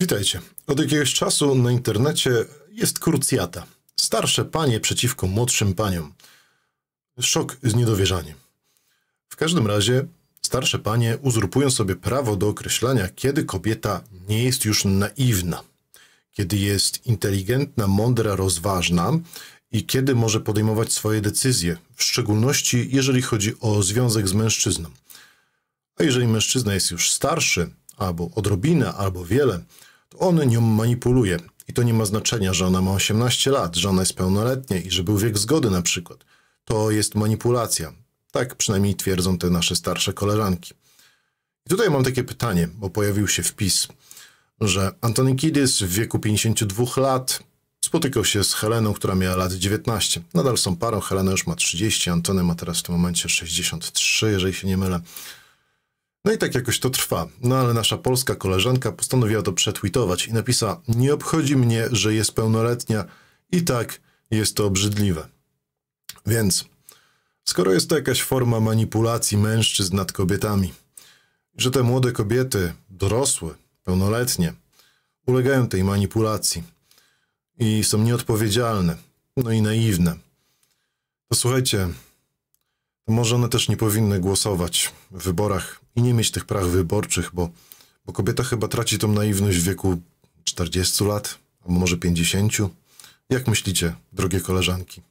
Witajcie. Od jakiegoś czasu na internecie jest krucjata. Starsze panie przeciwko młodszym paniom. Szok z niedowierzaniem. W każdym razie starsze panie uzurpują sobie prawo do określania, kiedy kobieta nie jest już naiwna, kiedy jest inteligentna, mądra, rozważna i kiedy może podejmować swoje decyzje, w szczególności jeżeli chodzi o związek z mężczyzną. A jeżeli mężczyzna jest już starszy, albo odrobinę, albo wiele, on nią manipuluje. I to nie ma znaczenia, że ona ma 18 lat, że ona jest pełnoletnia i że był wiek zgody na przykład. To jest manipulacja. Tak przynajmniej twierdzą te nasze starsze koleżanki. I tutaj mam takie pytanie, bo pojawił się wpis, że Antony Kiddis w wieku 52 lat spotykał się z Heleną, która miała lat 19. Nadal są parą, Helena już ma 30, Antony ma teraz w tym momencie 63, jeżeli się nie mylę. No i tak jakoś to trwa. No ale nasza polska koleżanka postanowiła to przetwitować i napisała: Nie obchodzi mnie, że jest pełnoletnia, i tak jest to obrzydliwe. Więc, skoro jest to jakaś forma manipulacji mężczyzn nad kobietami, że te młode kobiety, dorosłe, pełnoletnie, ulegają tej manipulacji i są nieodpowiedzialne, no i naiwne, to słuchajcie, może one też nie powinny głosować w wyborach i nie mieć tych praw wyborczych, bo, bo kobieta chyba traci tą naiwność w wieku 40 lat, albo może 50. Jak myślicie, drogie koleżanki?